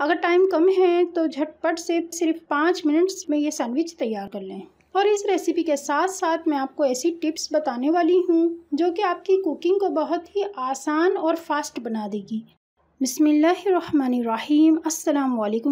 अगर टाइम कम है तो झटपट से सिर्फ पाँच मिनट्स में ये सैंडविच तैयार कर लें और इस रेसिपी के साथ साथ मैं आपको ऐसी टिप्स बताने वाली हूँ जो कि आपकी कुकिंग को बहुत ही आसान और फास्ट बना देगी बिसमीम् अल्लाम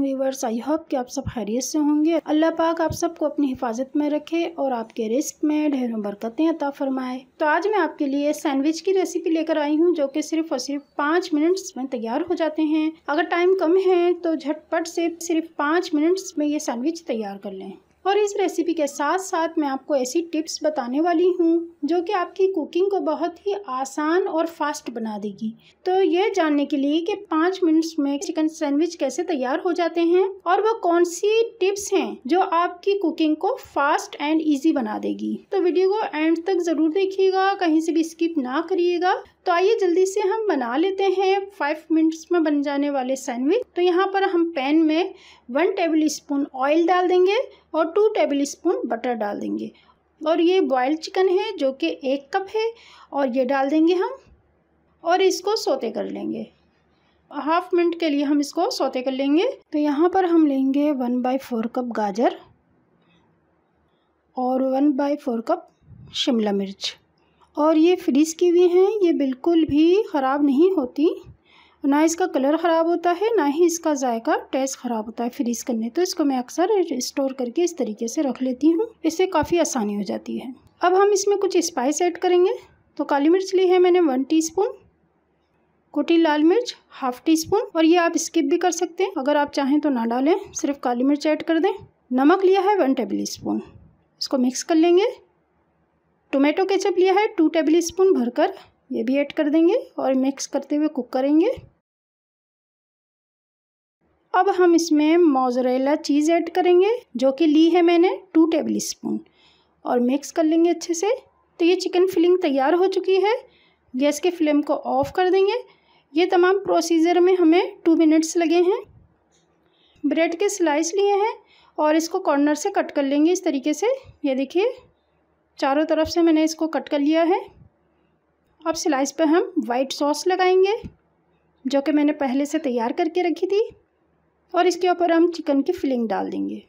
वीवर्स आई होप कि आप सब खैरियत से होंगे अल्लाह पाक आप सबको अपनी हिफाजत में रखे और आपके रिस्क में ढेरों बरकतें अता फरमाए तो आज मैं आपके लिए सैंडविच की रेसिपी लेकर आई हूँ जो कि सिर्फ और सिर्फ पाँच मिनट्स में तैयार हो जाते हैं अगर टाइम कम है तो झटपट से सिर्फ पाँच मिनट्स में ये सैंडविच तैयार कर लें और इस रेसिपी के साथ साथ मैं आपको ऐसी टिप्स बताने वाली हूँ जो कि आपकी कुकिंग को बहुत ही आसान और फास्ट बना देगी तो ये जानने के लिए कि पाँच मिनट्स में चिकन सैंडविच कैसे तैयार हो जाते हैं और वह कौन सी टिप्स हैं जो आपकी कुकिंग को फास्ट एंड ईजी बना देगी तो वीडियो को एंड तक ज़रूर देखिएगा कहीं से भी स्किप ना करिएगा तो आइए जल्दी से हम बना लेते हैं फाइव मिनट्स में बन जाने वाले सैंडविच तो यहाँ पर हम पैन में वन टेबल स्पून ऑयल डाल देंगे और टू टेबल स्पून बटर डाल देंगे और ये बॉयल्ड चिकन है जो कि एक कप है और ये डाल देंगे हम और इसको सोते कर लेंगे हाफ मिनट के लिए हम इसको सोते कर लेंगे तो यहाँ पर हम लेंगे वन बाई फोर कप गाजर और वन बाई फोर कप शिमला मिर्च और ये फ्रीज़ की हुई हैं ये बिल्कुल भी ख़राब नहीं होती ना इसका कलर ख़राब होता है ना ही इसका जायका टेस्ट ख़राब होता है फ्रीज़ करने तो इसको मैं अक्सर स्टोर करके इस तरीके से रख लेती हूँ इससे काफ़ी आसानी हो जाती है अब हम इसमें कुछ स्पाइस ऐड करेंगे तो काली मिर्च ली है मैंने वन टीस्पून कुटी लाल मिर्च हाफ टी स्पून और ये आप स्किप भी कर सकते हैं अगर आप चाहें तो ना डालें सिर्फ काली मिर्च ऐड कर दें नमक लिया है वन टेबल स्पून इसको मिक्स कर लेंगे टोमेटो केचप लिया है टू टेबल स्पून भरकर ये भी ऐड कर देंगे और मिक्स करते हुए कुक करेंगे अब हम इसमें मोजरेला चीज़ ऐड करेंगे जो कि ली है मैंने टू टेबल स्पून और मिक्स कर लेंगे अच्छे से तो ये चिकन फिलिंग तैयार हो चुकी है गैस के फ्लेम को ऑफ़ कर देंगे ये तमाम प्रोसीजर में हमें टू मिनट्स लगे हैं ब्रेड के स्लाइस लिए हैं और इसको कॉर्नर से कट कर लेंगे इस तरीके से ये देखिए चारों तरफ से मैंने इसको कट कर लिया है अब स्लाइस पर हम वाइट सॉस लगाएंगे जो कि मैंने पहले से तैयार करके रखी थी और इसके ऊपर हम चिकन की फिलिंग डाल देंगे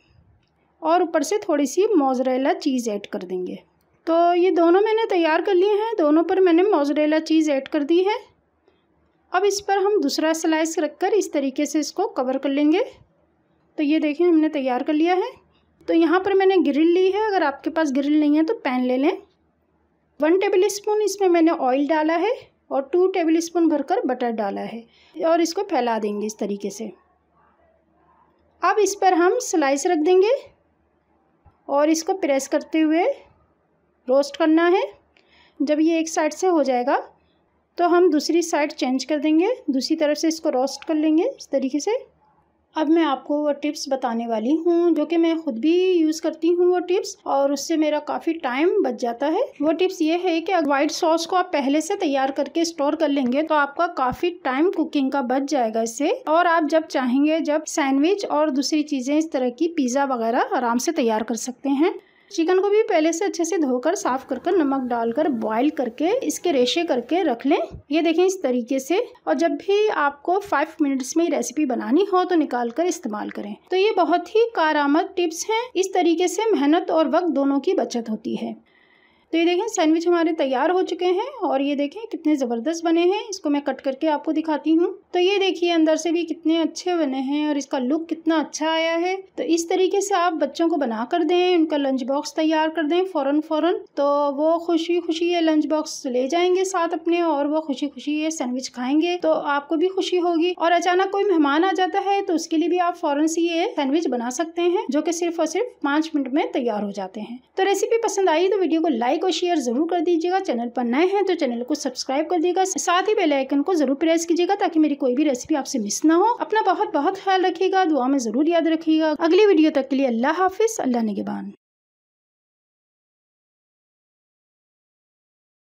और ऊपर से थोड़ी सी मोजरेला चीज़ ऐड कर देंगे तो ये दोनों मैंने तैयार कर लिए हैं दोनों पर मैंने मोजरेला चीज़ ऐड कर दी है अब इस पर हम दूसरा स्लाइस रखकर इस तरीके से इसको कवर कर लेंगे तो ये देखें हमने तैयार कर लिया है तो यहाँ पर मैंने ग्रिल ली है अगर आपके पास ग्रिल नहीं है तो पैन ले लें वन टेबल स्पून इसमें मैंने ऑयल डाला है और टू टेबल स्पून भरकर बटर डाला है और इसको फैला देंगे इस तरीके से अब इस पर हम स्लाइस रख देंगे और इसको प्रेस करते हुए रोस्ट करना है जब ये एक साइड से हो जाएगा तो हम दूसरी साइड चेंज कर देंगे दूसरी तरफ से इसको रोस्ट कर लेंगे इस तरीके से अब मैं आपको वो टिप्स बताने वाली हूँ जो कि मैं खुद भी यूज़ करती हूँ वो टिप्स और उससे मेरा काफ़ी टाइम बच जाता है वो टिप्स ये है कि वाइट सॉस को आप पहले से तैयार करके स्टोर कर लेंगे तो आपका काफ़ी टाइम कुकिंग का बच जाएगा इससे और आप जब चाहेंगे जब सैंडविच और दूसरी चीज़ें इस तरह की पिज़्ज़ा वगैरह आराम से तैयार कर सकते हैं चिकन को भी पहले से अच्छे से धोकर साफ कर कर नमक डालकर बॉईल करके इसके रेशे करके रख लें ये देखें इस तरीके से और जब भी आपको फाइव मिनट्स में रेसिपी बनानी हो तो निकाल कर इस्तेमाल करें तो ये बहुत ही कारामद टिप्स हैं इस तरीके से मेहनत और वक्त दोनों की बचत होती है तो ये देखें सैंडविच हमारे तैयार हो चुके हैं और ये देखें कितने ज़बरदस्त बने हैं इसको मैं कट करके आपको दिखाती हूँ तो ये देखिए अंदर से भी कितने अच्छे बने हैं और इसका लुक कितना अच्छा आया है तो इस तरीके से आप बच्चों को बना कर दें उनका लंच बॉक्स तैयार कर दें फ़ौरन फ़ौरन तो वो खुशी खुशी ये लंच बॉक्स ले जाएंगे साथ अपने और वो खुशी खुशी ये सैंडविच खाएंगे तो आपको भी खुशी होगी और अचानक कोई मेहमान आ जाता है तो उसके लिए भी आप फ़ौरन से ये सैंडविच बना सकते हैं जो कि सिर्फ और सिर्फ पाँच मिनट में तैयार हो जाते हैं तो रेसिपी पसंद आई तो वीडियो को लाइक लाइक और शेयर जरूर कर दीजिएगा चैनल पर नए हैं तो चैनल को सब्सक्राइब कर दीजिएगा साथ ही बेलाइकन को जरूर प्रेस कीजिएगा ताकि मेरी कोई भी रेसिपी आपसे मिस ना हो अपना बहुत बहुत ख्याल रखिएगा दुआ में जरूर याद रखिएगा अगली वीडियो तक के लिए अल्लाह हाफिज अल्लाह नगेबान